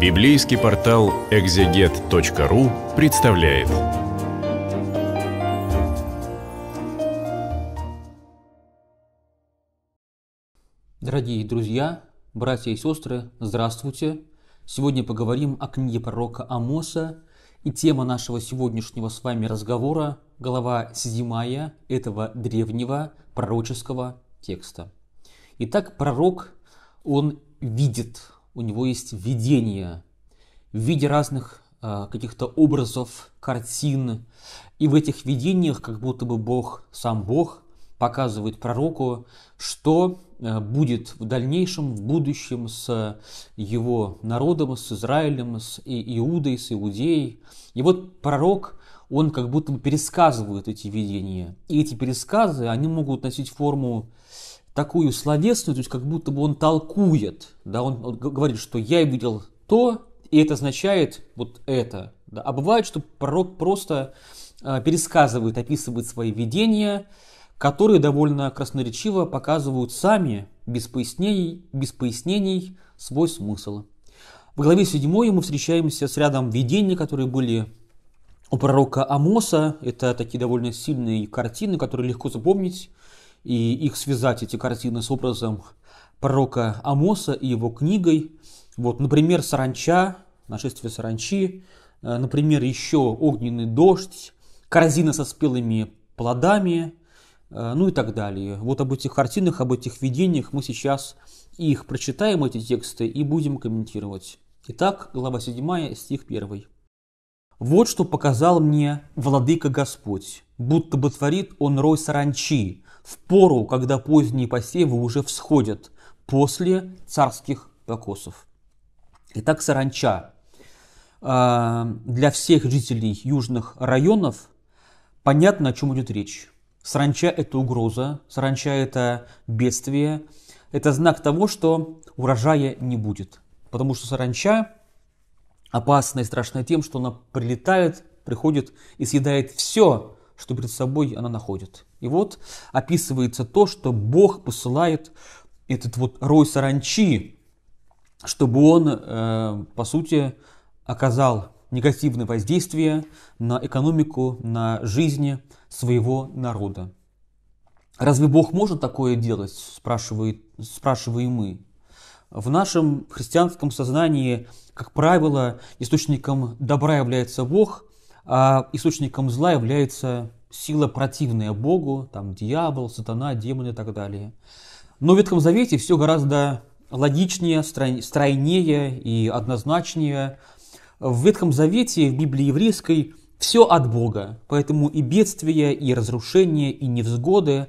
Библейский портал экзегет.ру представляет. Дорогие друзья, братья и сестры, здравствуйте! Сегодня поговорим о книге пророка Амоса, и тема нашего сегодняшнего с вами разговора – глава седьмая этого древнего пророческого текста. Итак, пророк, он видит у него есть видение в виде разных а, каких-то образов, картин. И в этих видениях как будто бы Бог, сам Бог, показывает пророку, что а, будет в дальнейшем, в будущем с его народом, с Израилем, с Иудой, с Иудеей. И вот пророк, он как будто бы пересказывает эти видения. И эти пересказы, они могут носить форму такую словесную, то есть как будто бы он толкует, да, он, говорит, что я видел то, и это означает вот это. Да. А бывает, что пророк просто а, пересказывает, описывает свои видения, которые довольно красноречиво показывают сами, без пояснений, без пояснений свой смысл. В главе 7 мы встречаемся с рядом видений, которые были у пророка Амоса. Это такие довольно сильные картины, которые легко запомнить и их связать, эти картины, с образом пророка Амоса и его книгой. Вот, например, саранча, нашествие саранчи, э, например, еще огненный дождь, корзина со спелыми плодами, э, ну и так далее. Вот об этих картинах, об этих видениях мы сейчас их прочитаем, эти тексты, и будем комментировать. Итак, глава 7, стих 1. «Вот что показал мне Владыка Господь будто бы творит он рой саранчи, в пору, когда поздние посевы уже всходят, после царских покосов. Итак, саранча. А, для всех жителей южных районов понятно, о чем идет речь. Саранча – это угроза, саранча – это бедствие, это знак того, что урожая не будет. Потому что саранча опасна и страшна тем, что она прилетает, приходит и съедает все, что перед собой она находит. И вот описывается то, что Бог посылает этот вот рой саранчи, чтобы он, э, по сути, оказал негативное воздействие на экономику, на жизни своего народа. Разве Бог может такое делать, спрашивает, спрашиваем мы. В нашем христианском сознании, как правило, источником добра является Бог, а источником зла является сила противная Богу, там дьявол, сатана, демоны и так далее. Но в Ветхом Завете все гораздо логичнее, стройнее и однозначнее. В Ветхом Завете, в Библии еврейской, все от Бога, поэтому и бедствия, и разрушения, и невзгоды.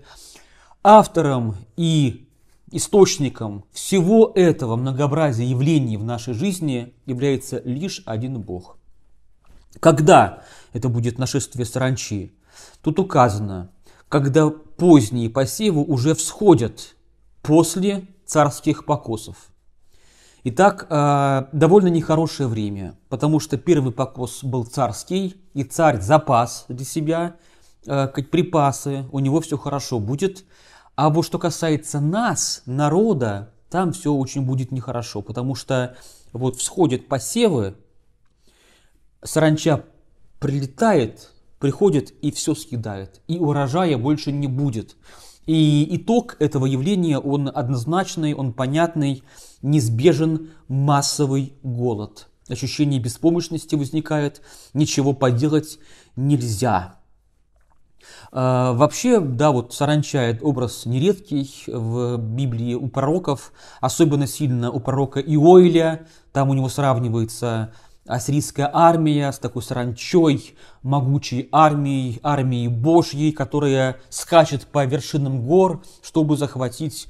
Автором и источником всего этого многообразия явлений в нашей жизни является лишь один Бог – когда это будет нашествие саранчи? Тут указано, когда поздние посевы уже всходят после царских покосов. Итак, а, довольно нехорошее время, потому что первый покос был царский, и царь запас для себя, а, как припасы, у него все хорошо будет. А вот что касается нас, народа, там все очень будет нехорошо, потому что вот всходят посевы, саранча прилетает, приходит и все съедает. И урожая больше не будет. И итог этого явления, он однозначный, он понятный, неизбежен массовый голод. Ощущение беспомощности возникает, ничего поделать нельзя. А, вообще, да, вот саранча – это образ нередкий в Библии у пророков, особенно сильно у пророка Иоиля, там у него сравнивается ассирийская армия с такой саранчой, могучей армией, армией Божьей, которая скачет по вершинам гор, чтобы захватить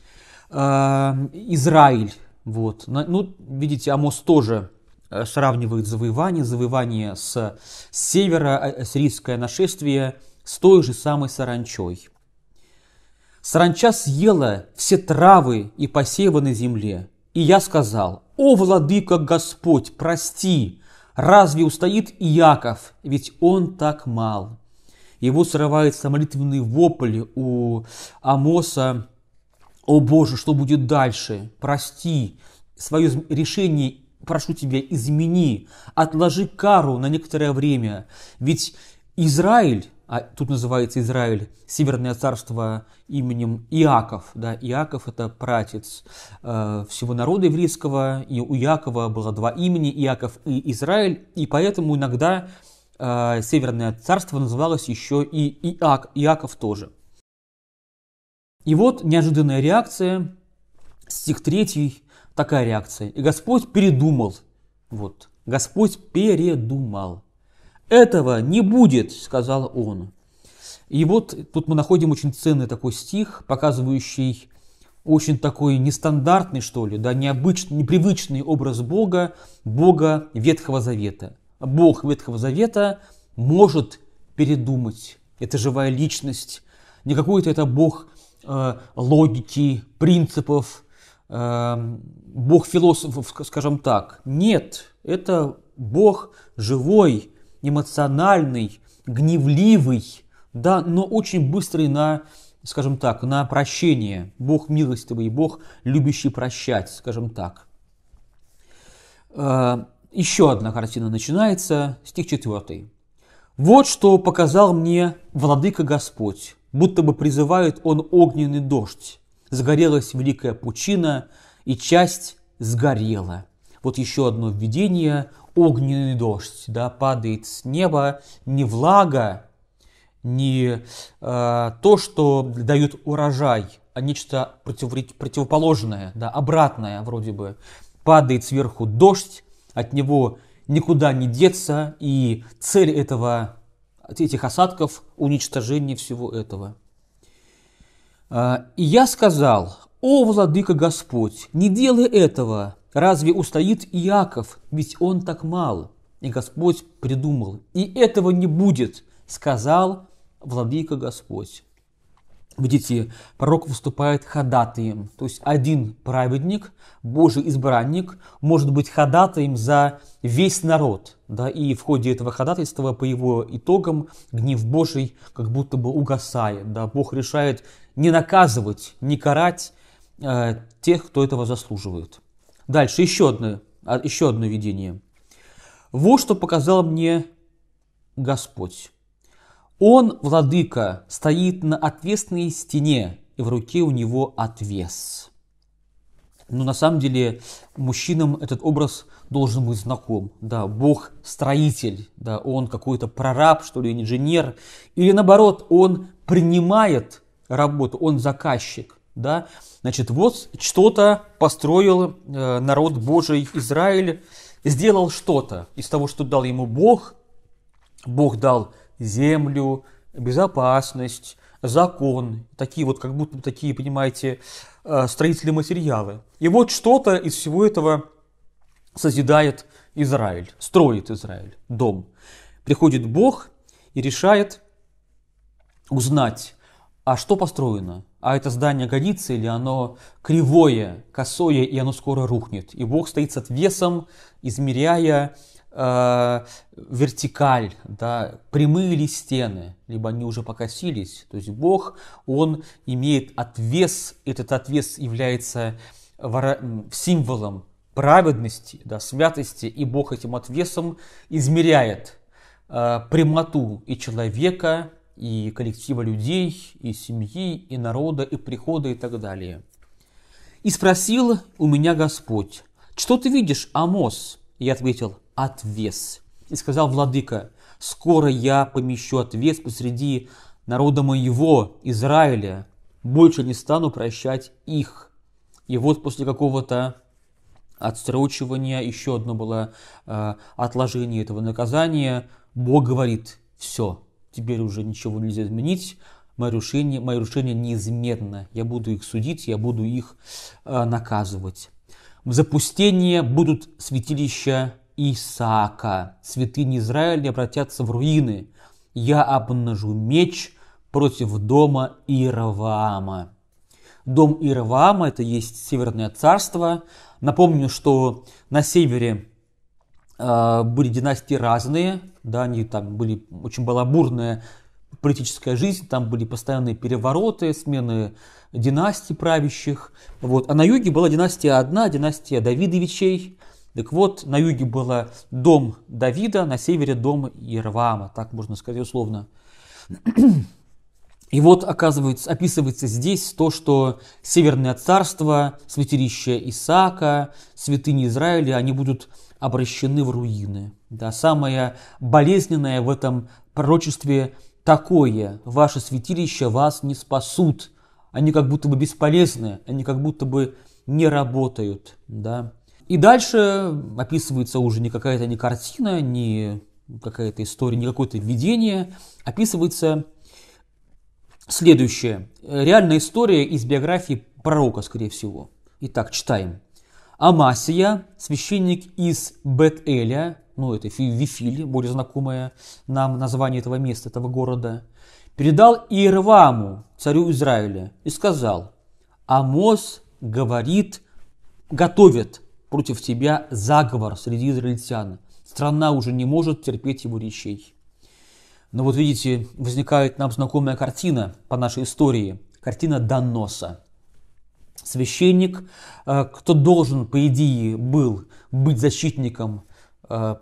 э, Израиль. Вот. Ну, видите, Амос тоже э, сравнивает завоевание, завоевание с севера, а, сирийское нашествие с той же самой саранчой. Саранча съела все травы и посевы на земле, и я сказал, «О, владыка Господь, прости, Разве устоит Иаков, ведь он так мал? Его срывается молитвенный вопль у Амоса. О Боже, что будет дальше? Прости, свое решение прошу тебя, измени, отложи кару на некоторое время. Ведь Израиль а тут называется Израиль, Северное царство именем Иаков. Да? Иаков – это пратец э, всего народа еврейского, и у Иакова было два имени – Иаков и Израиль, и поэтому иногда э, Северное царство называлось еще и Иак, Иаков тоже. И вот неожиданная реакция, стих 3, такая реакция. «И Господь передумал». Вот. Господь передумал. Этого не будет, сказал он. И вот тут мы находим очень ценный такой стих, показывающий очень такой нестандартный, что ли, да, необычный, непривычный образ Бога, Бога Ветхого Завета. Бог Ветхого Завета может передумать. Это живая личность. Не какой-то это Бог э, логики, принципов, э, Бог философов, скажем так. Нет, это Бог живой, эмоциональный, гневливый, да, но очень быстрый на, скажем так, на прощение. Бог милостивый, Бог любящий прощать, скажем так. Э, еще одна картина начинается, стих 4. «Вот что показал мне владыка Господь, будто бы призывает он огненный дождь. Сгорелась великая пучина, и часть сгорела». Вот еще одно введение огненный дождь, да, падает с неба не влага, не э, то, что дает урожай, а нечто против, противоположное, да, обратное вроде бы. Падает сверху дождь, от него никуда не деться, и цель этого, этих осадков – уничтожение всего этого. Э, «И я сказал, о, владыка Господь, не делай этого, Разве устоит Иаков, ведь он так мал? И Господь придумал, и этого не будет, сказал владыка Господь. Видите, пророк выступает ходатаем, то есть один праведник, Божий избранник, может быть ходатаем за весь народ. Да, и в ходе этого ходатайства, по его итогам, гнев Божий как будто бы угасает. Да, Бог решает не наказывать, не карать э, тех, кто этого заслуживает. Дальше еще одно, а, еще одно видение. Вот что показал мне Господь. Он, владыка, стоит на отвесной стене, и в руке у него отвес. Но ну, на самом деле мужчинам этот образ должен быть знаком. Да, Бог строитель, да, он какой-то прораб, что ли, инженер. Или наоборот, он принимает работу, он заказчик да, значит, вот что-то построил э, народ Божий Израиль, сделал что-то из того, что дал ему Бог. Бог дал землю, безопасность, закон, такие вот, как будто такие, понимаете, э, строительные материалы. И вот что-то из всего этого созидает Израиль, строит Израиль дом. Приходит Бог и решает узнать, а что построено? А это здание годится или оно кривое, косое, и оно скоро рухнет? И Бог стоит с отвесом, измеряя э, вертикаль, да, прямые ли стены, либо они уже покосились. То есть Бог, Он имеет отвес, этот отвес является символом праведности, да, святости, и Бог этим отвесом измеряет э, прямоту и человека, и коллектива людей, и семьи, и народа, и прихода, и так далее. «И спросил у меня Господь, что ты видишь, Амос?» я ответил, «Отвес». И сказал владыка, «Скоро я помещу отвес посреди народа моего, Израиля, больше не стану прощать их». И вот после какого-то отсрочивания, еще одно было э, отложение этого наказания, Бог говорит, все, теперь уже ничего нельзя изменить, мое решение, мое решение неизменно. Я буду их судить, я буду их э, наказывать. В запустение будут святилища Исаака. Святыни Израиля обратятся в руины. Я обнажу меч против дома Иераваама. Дом Иераваама – это есть Северное царство. Напомню, что на севере а, были династии разные, да, они там были очень балабурная политическая жизнь, там были постоянные перевороты, смены династий правящих. Вот. А на юге была династия одна, династия Давидовичей. Так вот, на юге был дом Давида, на севере дом Ервама, так можно сказать условно. И вот, оказывается, описывается здесь то, что Северное царство, святилище Исаака, святыни Израиля, они будут обращены в руины. Да, самое болезненное в этом пророчестве такое. Ваши святилища вас не спасут. Они как будто бы бесполезны, они как будто бы не работают. Да. И дальше описывается уже не какая-то не картина, не какая-то история, не какое-то видение. Описывается следующее. Реальная история из биографии пророка, скорее всего. Итак, читаем. Амасия, священник из Бет-Эля, ну это Вифиль, более знакомое нам название этого места, этого города, передал Иерваму, царю Израиля, и сказал, Амос говорит, готовит против тебя заговор среди израильтян. Страна уже не может терпеть его речей. Но ну, вот видите, возникает нам знакомая картина по нашей истории, картина Доноса священник, э, кто должен, по идее, был быть защитником э,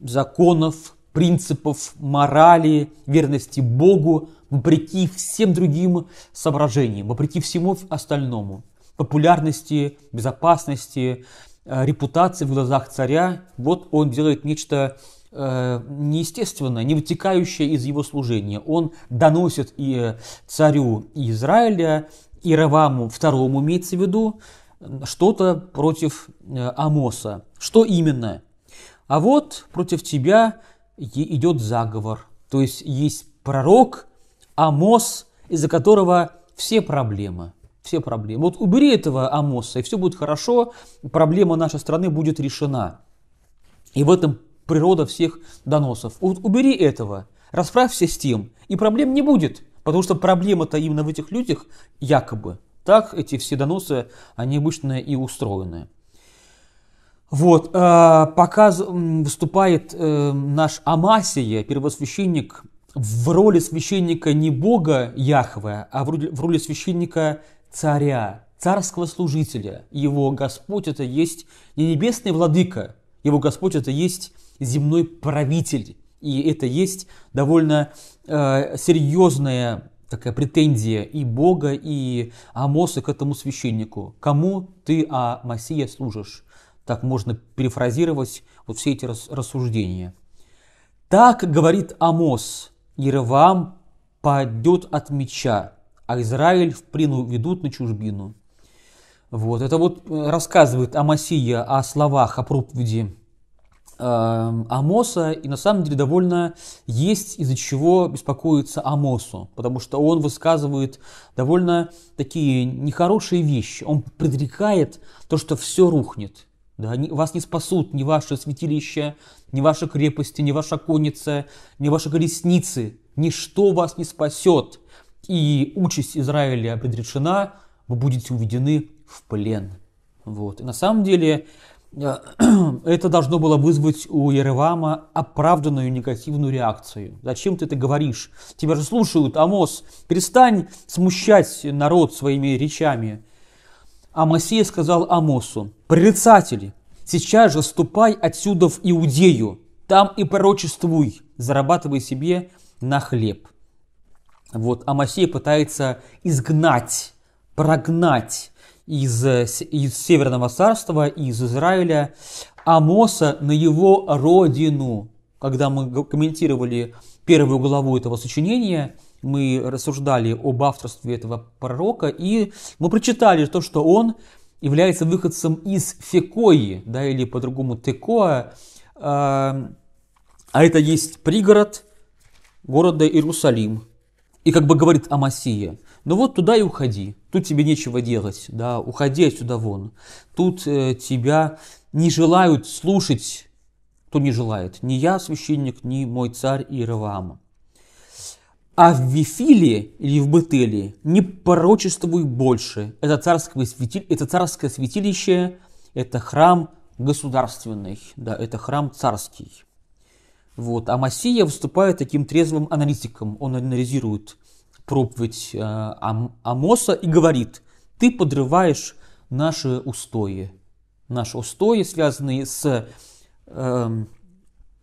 законов, принципов, морали, верности Богу, вопреки всем другим соображениям, вопреки всему остальному, популярности, безопасности, э, репутации в глазах царя, вот он делает нечто неестественное, не вытекающее из его служения. Он доносит и царю Израиля Ираваму II имеется в виду, что-то против э, Амоса. Что именно? А вот против тебя идет заговор. То есть есть пророк Амос, из-за которого все проблемы. Все проблемы. Вот убери этого Амоса, и все будет хорошо, проблема нашей страны будет решена. И в этом природа всех доносов. Вот убери этого, расправься с тем, и проблем не будет – Потому что проблема-то именно в этих людях, якобы. Так эти все доносы, они обычно и устроены. Вот, э, пока выступает э, наш Амасия, первосвященник, в роли священника не бога Яхве, а в роли, в роли священника царя, царского служителя. Его Господь это есть не небесный владыка, его Господь это есть земной правитель, и это есть довольно э, серьезная такая претензия и Бога, и Амоса к этому священнику. Кому ты, а Масия, служишь? Так можно перефразировать вот все эти рассуждения. Так говорит Амос, Еревам падет от меча, а Израиль в плену ведут на чужбину. Вот, это вот э, рассказывает Амасия о словах, о проповеди Амоса, и на самом деле довольно есть из-за чего беспокоиться Амосу, потому что он высказывает довольно такие нехорошие вещи. Он предрекает то, что все рухнет. Да, вас не спасут ни ваше святилище, ни ваши крепости, ни ваша конница, ни ваши колесницы. Ничто вас не спасет. И участь Израиля предрешена, вы будете уведены в плен. Вот. И на самом деле это должно было вызвать у Еревама оправданную негативную реакцию. Зачем ты это говоришь? Тебя же слушают, Амос, перестань смущать народ своими речами. А Моисей сказал Амосу, прорицатели, сейчас же ступай отсюда в Иудею, там и пророчествуй, зарабатывай себе на хлеб. Вот, а Моисей пытается изгнать, прогнать из, из Северного Царства, из Израиля, Амоса на его родину. Когда мы комментировали первую главу этого сочинения, мы рассуждали об авторстве этого пророка, и мы прочитали то, что он является выходцем из Фекои, да, или по-другому Текоа, эм, а это есть пригород города Иерусалим и как бы говорит Амасия, ну вот туда и уходи, тут тебе нечего делать, да, уходи отсюда вон. Тут э, тебя не желают слушать, кто не желает, ни я, священник, ни мой царь Иераваам. А в Вифиле или в Бетеле не порочествуй больше. Это царское, святиль, это царское святилище, это храм государственный, да, это храм царский. Вот. А Массия выступает таким трезвым аналитиком. Он анализирует проповедь э, Ам- Амоса и говорит, ты подрываешь наши устои. Наши устои, связанные с э,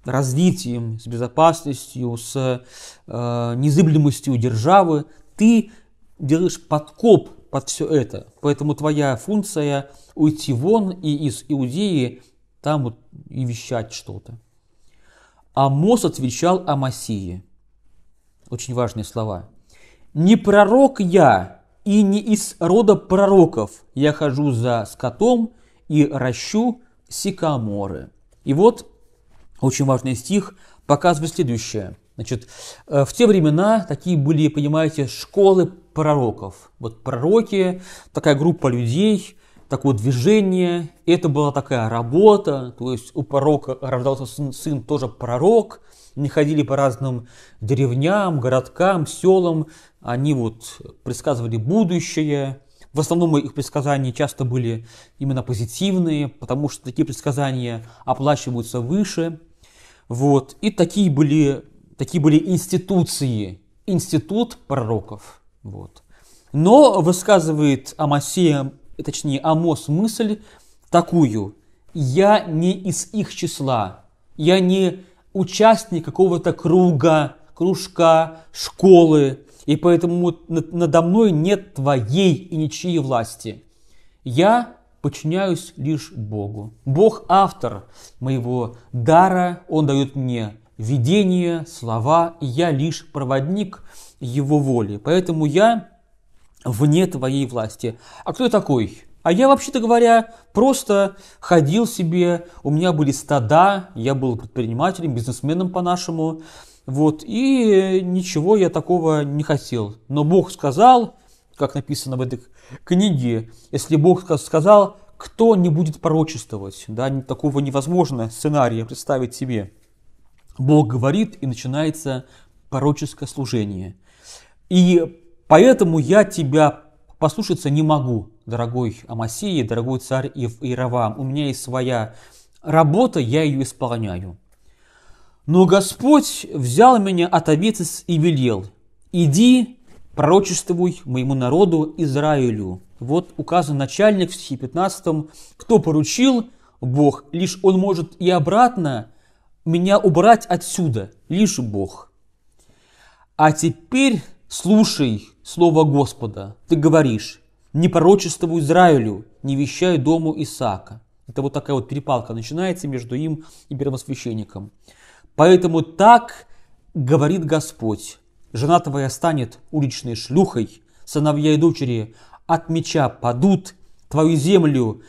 развитием, с безопасностью, с э, незыблемостью державы. Ты делаешь подкоп под все это. Поэтому твоя функция уйти вон и из Иудеи там вот и вещать что-то. Амос отвечал Амасии. Очень важные слова. «Не пророк я, и не из рода пророков я хожу за скотом и ращу сикаморы». И вот очень важный стих показывает следующее. Значит, э, в те времена такие были, понимаете, школы пророков. Вот пророки, такая группа людей, такое движение, это была такая работа, то есть у пророка рождался сын, сын тоже пророк, они ходили по разным деревням, городкам, селам, они вот предсказывали будущее. В основном их предсказания часто были именно позитивные, потому что такие предсказания оплачиваются выше. Вот. И такие были, такие были институции, институт пророков. Вот. Но высказывает Амасия точнее Амос мысль такую. Я не из их числа, я не участник какого-то круга, кружка, школы, и поэтому надо мной нет твоей и ничьей власти. Я подчиняюсь лишь Богу. Бог автор моего дара, Он дает мне видение, слова, и я лишь проводник Его воли. Поэтому я вне твоей власти. А кто я такой? А я, вообще-то говоря, просто ходил себе, у меня были стада, я был предпринимателем, бизнесменом по-нашему, вот, и ничего я такого не хотел. Но Бог сказал, как написано в этой книге, если Бог сказал, кто не будет пророчествовать, да, такого невозможно сценария представить себе. Бог говорит, и начинается пророческое служение. И Поэтому я тебя послушаться не могу, дорогой Амасии, дорогой царь Ив Иеравам. У меня есть своя работа, я ее исполняю. Но Господь взял меня от овец и велел, иди, пророчествуй моему народу Израилю. Вот указан начальник в стихе 15, кто поручил, Бог, лишь он может и обратно меня убрать отсюда, лишь Бог. А теперь Слушай слово Господа, ты говоришь, не пророчеству Израилю, не вещай дому Исаака. Это вот такая вот перепалка начинается между им и первосвященником. Поэтому так говорит Господь, жена твоя станет уличной шлюхой, сыновья и дочери от меча падут, твою землю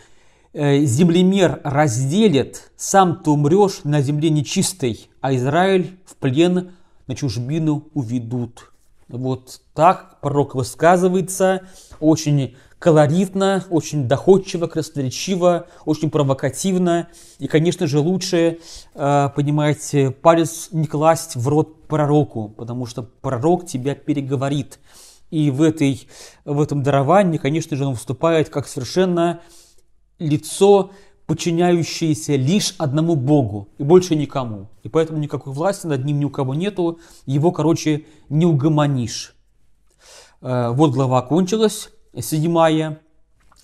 э, землемер разделит, сам ты умрешь на земле нечистой, а Израиль в плен на чужбину уведут. Вот так пророк высказывается очень колоритно, очень доходчиво, красноречиво, очень провокативно. И, конечно же, лучше, э, понимаете, палец не класть в рот пророку, потому что пророк тебя переговорит. И в, этой, в этом даровании, конечно же, он выступает как совершенно лицо подчиняющиеся лишь одному Богу и больше никому. И поэтому никакой власти над ним ни у кого нету, его, короче, не угомонишь. Э, вот глава кончилась, седьмая.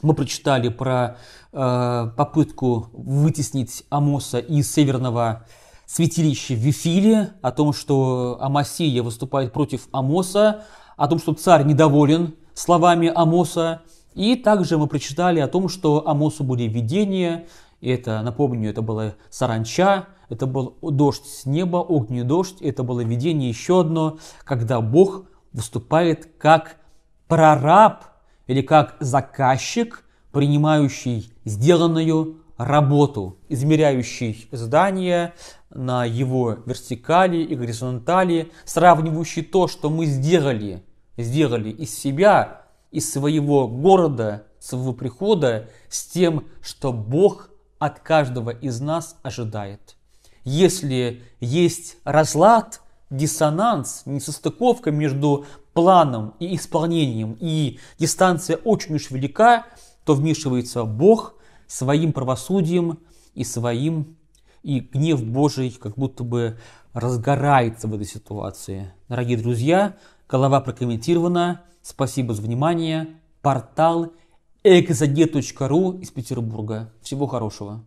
Мы прочитали про э, попытку вытеснить Амоса из северного святилище в о том, что Амасия выступает против Амоса, о том, что царь недоволен словами Амоса, и также мы прочитали о том, что Амосу были видения, это, напомню, это была саранча, это был дождь с неба, огненный дождь, это было видение еще одно, когда Бог выступает как прораб или как заказчик, принимающий сделанную работу, измеряющий здание на его вертикали и горизонтали, сравнивающий то, что мы сделали, сделали из себя, из своего города, своего прихода с тем, что Бог от каждого из нас ожидает. Если есть разлад, диссонанс, несостыковка между планом и исполнением, и дистанция очень уж велика, то вмешивается Бог своим правосудием и своим, и гнев Божий как будто бы разгорается в этой ситуации. Дорогие друзья, голова прокомментирована, Спасибо за внимание. Портал экзодет.ру из Петербурга. Всего хорошего.